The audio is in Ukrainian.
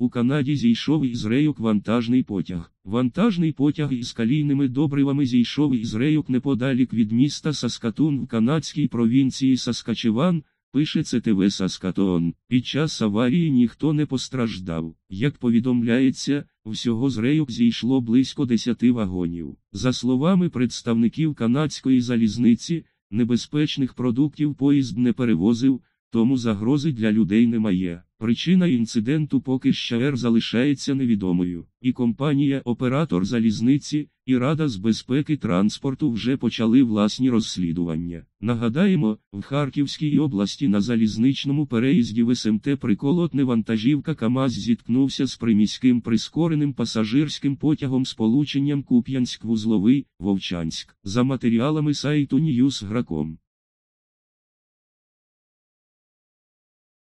У Канаді зійшов із рейок вантажний потяг. Вантажний потяг із калійними добривами зійшов із рейок неподалік від міста Саскатун в канадській провінції Саскачеван, пише ЦТВ Саскатон. Під час аварії ніхто не постраждав. Як повідомляється, всього з рейок зійшло близько 10 вагонів. За словами представників канадської залізниці, небезпечних продуктів поїзд не перевозив. Тому загрози для людей немає. Причина інциденту поки ще залишається невідомою, і компанія оператор залізниці і Рада з безпеки транспорту вже почали власні розслідування. Нагадаємо, в Харківській області на залізничному переїзді в СМТ приколотне вантажівка Камаз зіткнувся з приміським прискореним пасажирським потягом сполученням полученням Куп'янськ-Вузловий, Вовчанськ, за матеріалами сайту Ньюсграком.